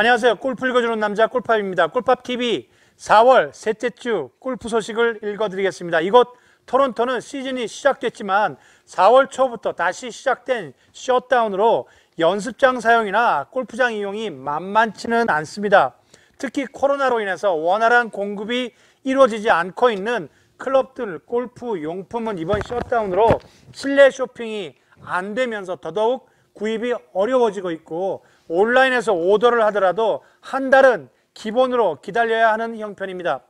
안녕하세요. 골프 읽어주는 남자 골팝입니다. 골팝TV 4월 셋째 주 골프 소식을 읽어드리겠습니다. 이곳 토론토는 시즌이 시작됐지만 4월 초부터 다시 시작된 셧다운으로 연습장 사용이나 골프장 이용이 만만치는 않습니다. 특히 코로나로 인해서 원활한 공급이 이루어지지 않고 있는 클럽들 골프 용품은 이번 셧다운으로 실내 쇼핑이 안 되면서 더더욱 구입이 어려워지고 있고 온라인에서 오더를 하더라도 한 달은 기본으로 기다려야 하는 형편입니다.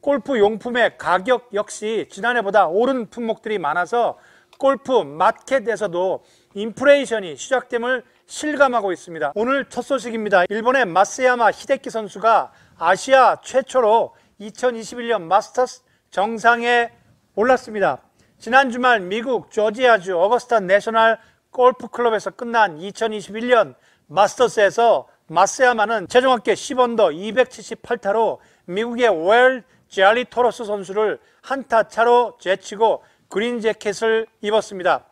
골프 용품의 가격 역시 지난해보다 오른 품목들이 많아서 골프 마켓에서도 인플레이션이 시작됨을 실감하고 있습니다. 오늘 첫 소식입니다. 일본의 마스야마 히데키 선수가 아시아 최초로 2021년 마스터스 정상에 올랐습니다. 지난 주말 미국 조지아주 어거스타 내셔널 골프클럽에서 끝난 2021년 마스터스에서 마스야마는 최종 합계 10언더 278타로 미국의 웰 제알리 토로스 선수를 한 타 차로 제치고 그린 재킷을 입었습니다.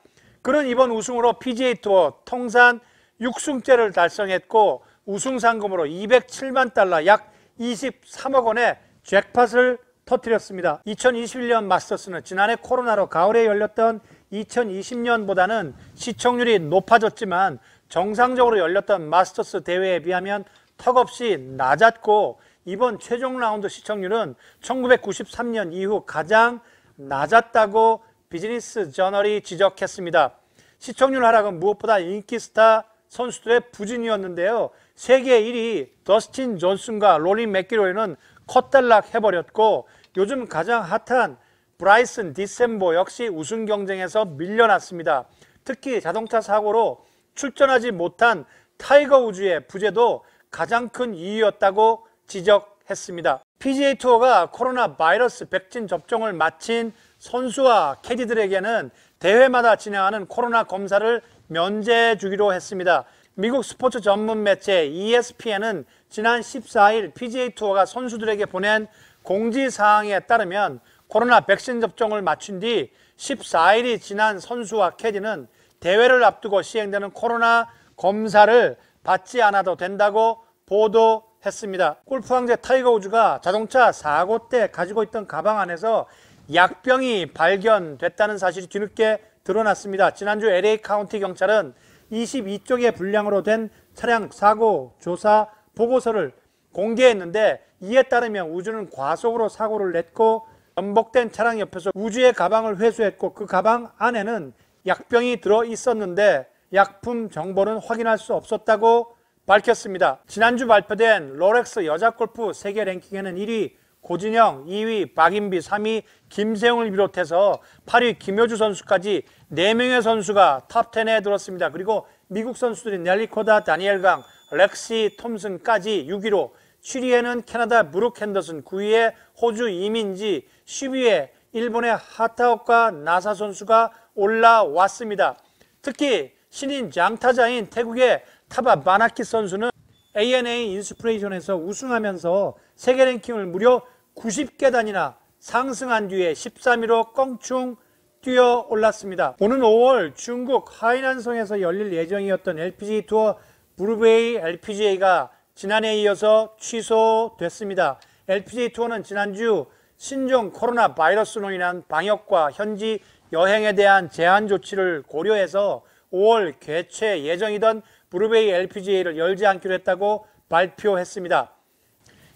그는 이번 우승으로 PGA 투어 통산 6승째를 달성했고 우승 상금으로 207만 달러 약 23억 원의 잭팟을 터뜨렸습니다. 2021년 마스터스는 지난해 코로나로 가을에 열렸던 2020년보다는 시청률이 높아졌지만 정상적으로 열렸던 마스터스 대회에 비하면 턱없이 낮았고 이번 최종 라운드 시청률은 1993년 이후 가장 낮았다고 비즈니스 저널이 지적했습니다. 시청률 하락은 무엇보다 인기 스타 선수들의 부진이었는데요. 세계 1위 더스틴 존슨과 롤링 맥기로이는 컷달락 해버렸고 요즘 가장 핫한 브라이슨 디셈보 역시 우승 경쟁에서 밀려났습니다. 특히 자동차 사고로 출전하지 못한 타이거 우즈의 부재도 가장 큰 이유였다고 지적했습니다. PGA 투어가 코로나 바이러스 백신 접종을 마친 선수와 캐디들에게는 대회마다 진행하는 코로나 검사를 면제해 주기로 했습니다. 미국 스포츠 전문 매체 ESPN은 지난 14일 PGA 투어가 선수들에게 보낸 공지 사항에 따르면 코로나 백신 접종을 마친 뒤 14일이 지난 선수와 캐디는 대회를 앞두고 시행되는 코로나 검사를 받지 않아도 된다고 보도했습니다. 골프 황제 타이거 우즈가 자동차 사고 때 가지고 있던 가방 안에서 약병이 발견됐다는 사실이 뒤늦게 드러났습니다. 지난주 LA 카운티 경찰은 22쪽의 분량으로 된 차량 사고 조사 보고서를 공개했는데 이에 따르면 우주는 과속으로 사고를 냈고 전복된 차량 옆에서 우주의 가방을 회수했고 그 가방 안에는 약병이 들어 있었는데 약품 정보는 확인할 수 없었다고 밝혔습니다. 지난주 발표된 롤렉스 여자 골프 세계 랭킹에는 1위 고진영, 2위 박인비, 3위 김세웅을 비롯해서 8위 김효주 선수까지 4명의 선수가 탑10에 들었습니다. 그리고 미국 선수들인 넬리코다, 다니엘 강, 렉시 톰슨까지 6위로 7위에는 캐나다 브룩 핸더슨, 9위에 호주 이민지, 10위에 일본의 하타오카 나사 선수가 올라왔습니다. 특히 신인 장타자인 태국의 타바 마나키 선수는 ANA 인스프레이션에서 우승하면서 세계 랭킹을 무려 90계단이나 상승한 뒤에 13위로 껑충 뛰어 올랐습니다. 오는 5월 중국 하이난성에서 열릴 예정이었던 LPG a 투어 브루베이 LPGA가 지난해에 이어서 취소됐습니다. LPGA 투어는 지난주 신종 코로나 바이러스로 인한 방역과 현지 여행에 대한 제한 조치를 고려해서 5월 개최 예정이던 브루베이 LPGA를 열지 않기로 했다고 발표했습니다.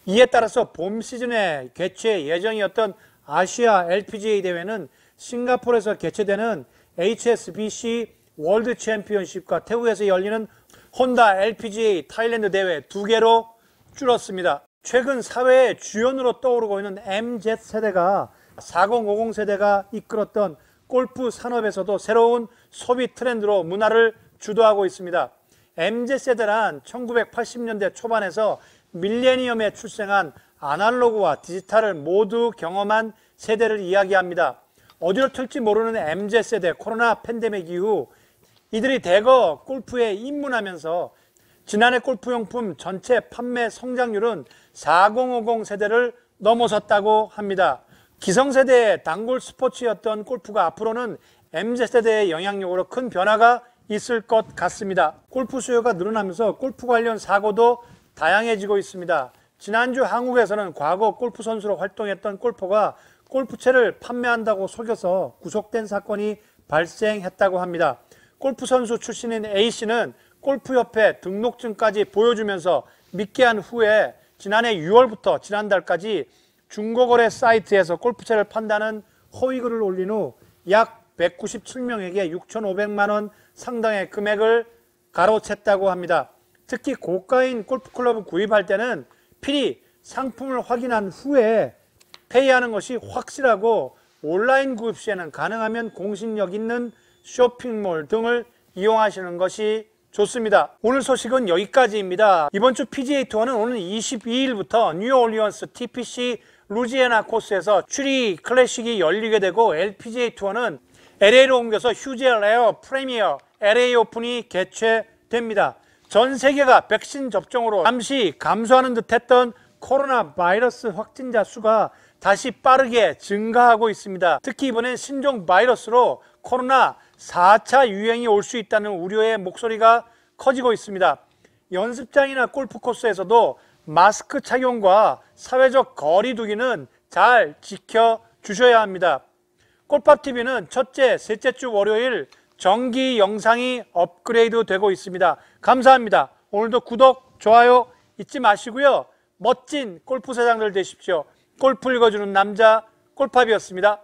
이에 따라서 봄 시즌에 개최 예정이었던 아시아 LPGA 대회는 싱가포르에서 개최되는 HSBC 월드 챔피언십과 태국에서 열리는 혼다 LPGA 타일랜드 대회 두 개로 줄었습니다. 최근 사회의 주연으로 떠오르고 있는 MZ 세대가 4050 세대가 이끌었던 골프 산업에서도 새로운 소비 트렌드로 문화를 주도하고 있습니다. MZ 세대란 1980년대 초반에서 밀레니엄에 출생한 아날로그와 디지털을 모두 경험한 세대를 이야기합니다. 어디로 튈지 모르는 MZ 세대 코로나 팬데믹 이후 이들이 대거 골프에 입문하면서 지난해 골프용품 전체 판매 성장률은 4050 세대를 넘어섰다고 합니다. 기성세대의 단골 스포츠였던 골프가 앞으로는 MZ세대의 영향력으로 큰 변화가 있을 것 같습니다. 골프 수요가 늘어나면서 골프 관련 사고도 다양해지고 있습니다. 지난주 한국에서는 과거 골프 선수로 활동했던 골퍼가 골프채를 판매한다고 속여서 구속된 사건이 발생했다고 합니다. 골프 선수 출신인 A씨는 골프협회 등록증까지 보여주면서 믿게 한 후에 지난해 6월부터 지난달까지 중고거래 사이트에서 골프채를 판다는 허위글을 올린 후 약 197명에게 6,500만 원 상당의 금액을 가로챘다고 합니다. 특히 고가인 골프클럽을 구입할 때는 필히 상품을 확인한 후에 페이하는 것이 확실하고 온라인 구입 시에는 가능하면 공신력 있는 쇼핑몰 등을 이용하시는 것이 좋습니다. 오늘 소식은 여기까지입니다. 이번 주 PGA 투어는 오는 22일부터 뉴올리언스 TPC 루지애나 코스에서 추리 클래식이 열리게 되고 LPGA 투어는 LA로 옮겨서 휴지 레어 프리미어 LA 오픈이 개최됩니다. 전 세계가 백신 접종으로 잠시 감소하는 듯했던 코로나 바이러스 확진자 수가 다시 빠르게 증가하고 있습니다. 특히 이번엔 신종 바이러스로 코로나 4차 유행이 올 수 있다는 우려의 목소리가 커지고 있습니다. 연습장이나 골프 코스에서도 마스크 착용과 사회적 거리두기는 잘 지켜 주셔야 합니다. 골밥 TV는 첫째, 셋째 주 월요일 정기 영상이 업그레이드 되고 있습니다. 감사합니다. 오늘도 구독, 좋아요 잊지 마시고요. 멋진 골프 사장들 되십시오. 골프 읽어주는 남자 골팝이었습니다